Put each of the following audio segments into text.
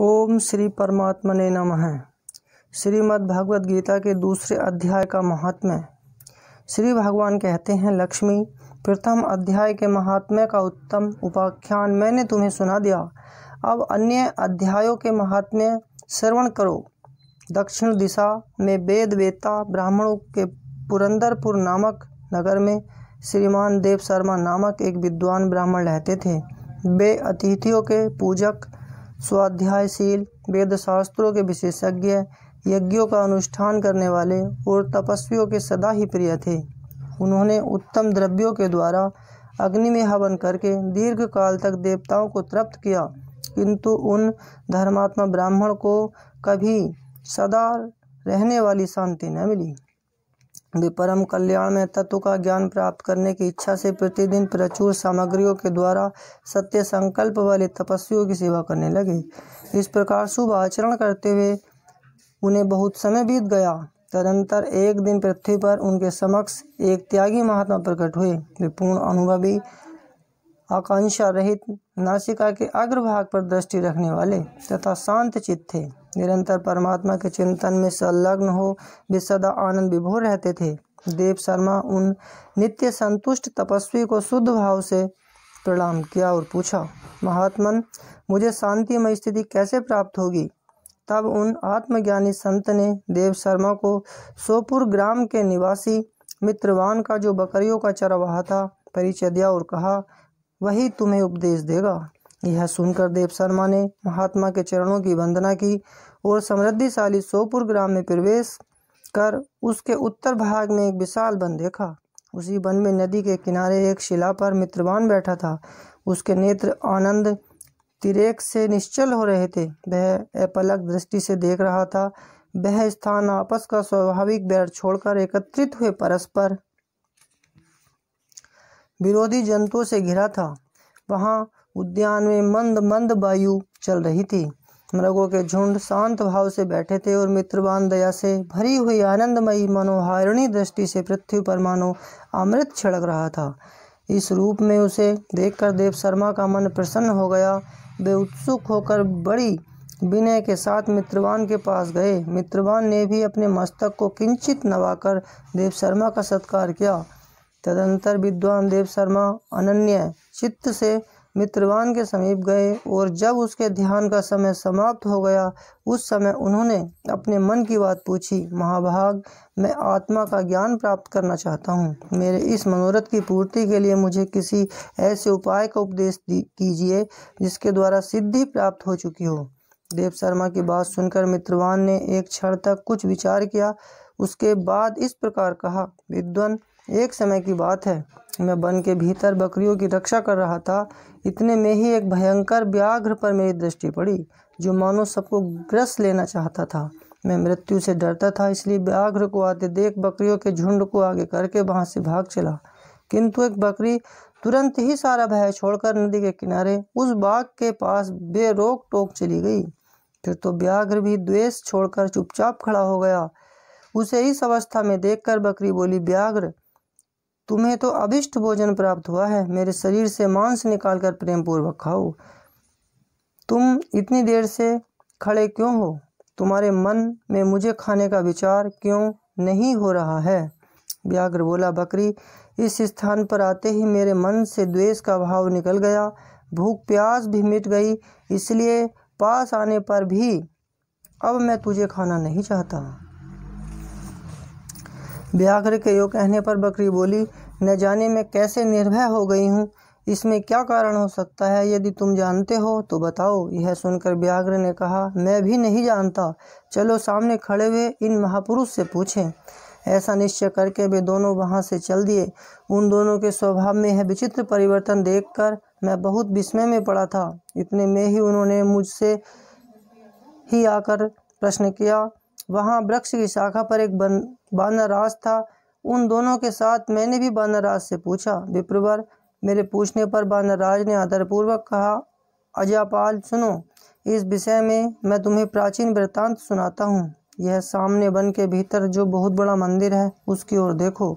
ओम श्री परमात्मा ने है श्रीमद् भगवद गीता के दूसरे अध्याय का महात्म्य श्री भगवान कहते हैं लक्ष्मी प्रथम अध्याय के महात्म्य का उत्तम उपाख्यान मैंने तुम्हें सुना दिया अब अन्य अध्यायों के महात्म्य श्रवण करो दक्षिण दिशा में वेद वेता ब्राह्मणों के पुरंदरपुर नामक नगर में श्रीमान देव शर्मा नामक एक विद्वान ब्राह्मण रहते थे वे अतिथियों के पूजक स्वाध्यायशील वेद शास्त्रों के विशेषज्ञ यज्ञों का अनुष्ठान करने वाले और तपस्वियों के सदा ही प्रिय थे उन्होंने उत्तम द्रव्यों के द्वारा अग्नि में हवन करके दीर्घ काल तक देवताओं को तृप्त किया किंतु उन धर्मात्मा ब्राह्मण को कभी सदा रहने वाली शांति न मिली वे परम कल्याण में तत्व का ज्ञान प्राप्त करने की इच्छा से प्रतिदिन प्रचुर सामग्रियों के द्वारा सत्य संकल्प वाले तपस्वियों की सेवा करने लगे इस प्रकार शुभ आचरण करते हुए उन्हें बहुत समय बीत गया तदंतर एक दिन पृथ्वी पर उनके समक्ष एक त्यागी महात्मा प्रकट हुए वे पूर्ण अनुभवी आकांक्षा रहित नासिका के अग्रभाग पर दृष्टि रखने वाले तथा शांत चित्त थे निरंतर परमात्मा के चिंतन में संलग्न हो वे सदा आनंद विभोर रहते थे देव शर्मा उन नित्य संतुष्ट तपस्वी को शुद्ध भाव से प्रणाम किया और पूछा महात्मन मुझे शांतिमय स्थिति कैसे प्राप्त होगी तब उन आत्मज्ञानी संत ने देव शर्मा को सोपुर ग्राम के निवासी मित्रवान का जो बकरियों का चरवाहा था परिचय दिया और कहा वही तुम्हें उपदेश देगा यह सुनकर देव शर्मा ने महात्मा के चरणों की वंदना की और समृद्धिशाली सोपुर ग्राम में प्रवेश कर उसके उत्तर भाग में एक विशाल वन देखा उसी वन में नदी के किनारे एक शिला पर मित्रवान बैठा था उसके नेत्र आनंद तिरेक से निश्चल हो रहे थे वह अपलक दृष्टि से देख रहा था वह स्थान आपस का स्वाभाविक बैर छोड़कर एकत्रित हुए परस्पर विरोधी जंतुओं से घिरा था वहाँ उद्यान में मंद मंद वायु चल रही थी मृगों के झुंड शांत भाव से बैठे थे और मित्रवान दया से भरी हुई आनंदमयी मनोहारिणी दृष्टि से पृथ्वी पर मानो अमृत छिड़क रहा था इस रूप में उसे देखकर देव शर्मा का मन प्रसन्न हो गया वे उत्सुक होकर बड़ी विनय के साथ मित्रवान के पास गए मित्रवान ने भी अपने मस्तक को किंचित नवाकर देव शर्मा का सत्कार किया तदंतर विद्वान देव शर्मा अनन्य चित्त से मित्रवान के समीप गए और जब उसके ध्यान का समय समाप्त हो गया उस समय उन्होंने अपने मन की बात पूछी महाभाग मैं आत्मा का ज्ञान प्राप्त करना चाहता हूँ मेरे इस मनोरथ की पूर्ति के लिए मुझे किसी ऐसे उपाय का उपदेश कीजिए जिसके द्वारा सिद्धि प्राप्त हो चुकी हो देव शर्मा की बात सुनकर मित्रवान ने एक क्षण तक कुछ विचार किया उसके बाद इस प्रकार कहा विद्वान एक समय की बात है मैं वन के भीतर बकरियों की रक्षा कर रहा था इतने में ही एक भयंकर व्याघ्र पर मेरी दृष्टि पड़ी जो मानो सबको ग्रस लेना चाहता था मैं मृत्यु से डरता था इसलिए व्याघ्र को आते देख बकरियों के झुंड को आगे करके वहाँ से भाग चला किंतु एक बकरी तुरंत ही सारा भय छोड़कर नदी के किनारे उस बाघ के पास बेरोक टोक चली गई फिर तो व्याघ्र भी द्वेष छोड़कर चुपचाप खड़ा हो गया उसे इस अवस्था में देखकर बकरी बोली व्याघ्र तुम्हें तो अभिष्ट भोजन प्राप्त हुआ है मेरे शरीर से मांस निकाल कर प्रेम पूर्वक खाओ तुम इतनी देर से खड़े क्यों हो तुम्हारे मन में मुझे खाने का विचार क्यों नहीं हो रहा है व्याघ्र बोला बकरी इस स्थान पर आते ही मेरे मन से द्वेष का भाव निकल गया भूख प्यास भी मिट गई इसलिए पास आने पर भी अब मैं तुझे खाना नहीं चाहता व्याघ्र के यो कहने पर बकरी बोली न जाने में कैसे निर्भय हो गई हूँ इसमें क्या कारण हो सकता है यदि तुम जानते हो तो बताओ यह सुनकर व्याघ्र ने कहा मैं भी नहीं जानता चलो सामने खड़े हुए इन महापुरुष से पूछें ऐसा निश्चय करके वे दोनों वहाँ से चल दिए उन दोनों के स्वभाव में यह विचित्र परिवर्तन देखकर मैं बहुत विस्मय में पड़ा था इतने में ही उन्होंने मुझसे ही आकर प्रश्न किया वहाँ वृक्ष की शाखा पर एक बन बानारास था उन दोनों के साथ मैंने भी बानारास से पूछा विप्रवर मेरे पूछने पर बानाराज ने आदरपूर्वक कहा अजापाल सुनो इस विषय में मैं तुम्हें प्राचीन वृत्तांत सुनाता हूँ यह सामने वन के भीतर जो बहुत बड़ा मंदिर है उसकी ओर देखो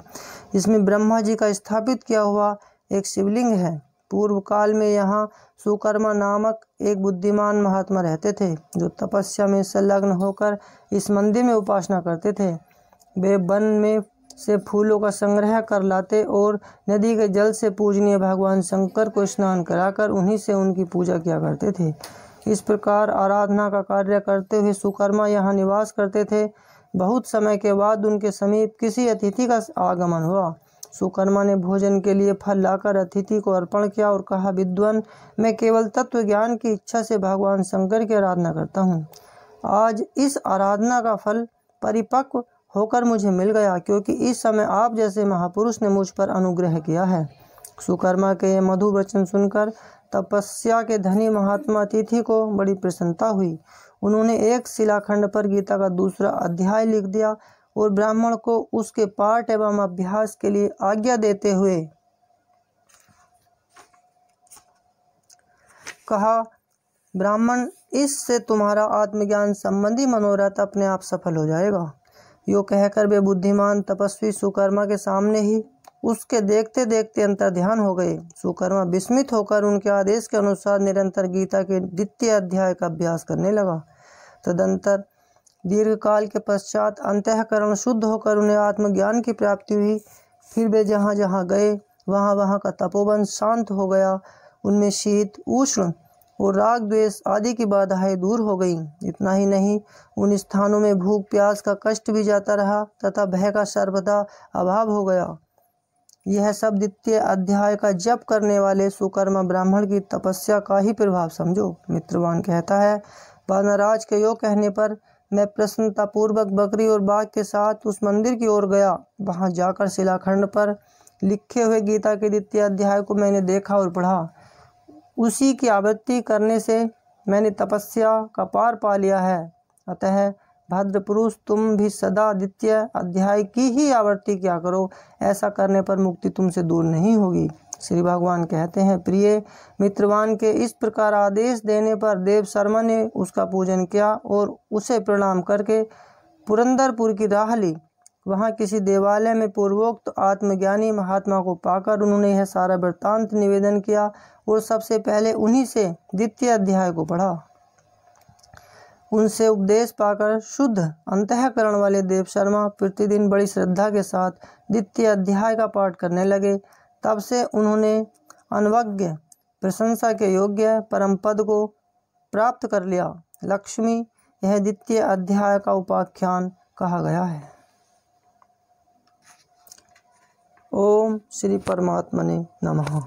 इसमें ब्रह्मा जी का स्थापित किया हुआ एक शिवलिंग है पूर्व काल में यहाँ सुकर्मा नामक एक बुद्धिमान महात्मा रहते थे जो तपस्या में संलग्न होकर इस मंदिर में उपासना करते थे वे वन में से फूलों का संग्रह कर लाते और नदी के जल से पूजनीय भगवान शंकर को स्नान कराकर उन्हीं से उनकी पूजा किया करते थे इस प्रकार आराधना का कार्य करते हुए सुकर्मा यहाँ निवास करते थे बहुत समय के बाद उनके समीप किसी अतिथि का आगमन हुआ सुकर्मा ने भोजन के लिए फल लाकर अतिथि को अर्पण किया और कहा विद्वान मैं केवल तत्व ज्ञान की इच्छा से भगवान शंकर की आराधना करता हूँ आज इस आराधना का फल परिपक्व होकर मुझे मिल गया क्योंकि इस समय आप जैसे महापुरुष ने मुझ पर अनुग्रह किया है सुकर्मा के ये मधु वचन सुनकर तपस्या के धनी महात्मा तिथि को बड़ी प्रसन्नता हुई उन्होंने एक शिलाखंड पर गीता का दूसरा अध्याय लिख दिया और ब्राह्मण को उसके पाठ एवं अभ्यास के लिए आज्ञा देते हुए कहा ब्राह्मण इससे तुम्हारा आत्मज्ञान संबंधी मनोरथ अपने आप सफल हो जाएगा यो कहकर वे बुद्धिमान तपस्वी सुकर्मा के सामने ही उसके देखते देखते अंतर ध्यान हो गए सुकर्मा विस्मित होकर उनके आदेश के अनुसार निरंतर गीता के द्वितीय अध्याय का अभ्यास करने लगा तदंतर दीर्घ काल के पश्चात अंतकरण शुद्ध होकर उन्हें आत्मज्ञान की प्राप्ति हुई फिर वे जहाँ जहाँ गए वहाँ वहाँ का तपोवन शांत हो गया उनमें शीत उष्ण और राग द्वेष आदि की बाधाएं दूर हो गईं इतना ही नहीं उन स्थानों में भूख प्यास का कष्ट भी जाता रहा तथा भय का सर्वदा अभाव हो गया यह सब द्वितीय अध्याय का जप करने वाले सुकर्मा ब्राह्मण की तपस्या का ही प्रभाव समझो मित्रवान कहता है बानाराज के यो कहने पर मैं प्रसन्नतापूर्वक बकरी और बाघ के साथ उस मंदिर की ओर गया वहाँ जाकर शिलाखंड पर लिखे हुए गीता के द्वितीय अध्याय को मैंने देखा और पढ़ा उसी की आवृत्ति करने से मैंने तपस्या का पार पा लिया है अतः भद्र पुरुष तुम भी सदा द्वितीय अध्याय की ही आवृत्ति क्या करो ऐसा करने पर मुक्ति तुमसे दूर नहीं होगी श्री भगवान कहते हैं प्रिय मित्रवान के इस प्रकार आदेश देने पर देव शर्मा ने उसका पूजन किया और उसे प्रणाम करके पुरंदरपुर की राह ली वहाँ किसी देवालय में पूर्वोक्त आत्मज्ञानी महात्मा को पाकर उन्होंने यह सारा वृत्तांत निवेदन किया और सबसे पहले उन्हीं से द्वितीय अध्याय को पढ़ा उनसे उपदेश पाकर शुद्ध अंतकरण वाले देव शर्मा प्रतिदिन बड़ी श्रद्धा के साथ द्वितीय अध्याय का पाठ करने लगे तब से उन्होंने अनवज्ञ प्रशंसा के योग्य परम पद को प्राप्त कर लिया लक्ष्मी यह द्वितीय अध्याय का उपाख्यान कहा गया है ओम श्री परमात्मने नमः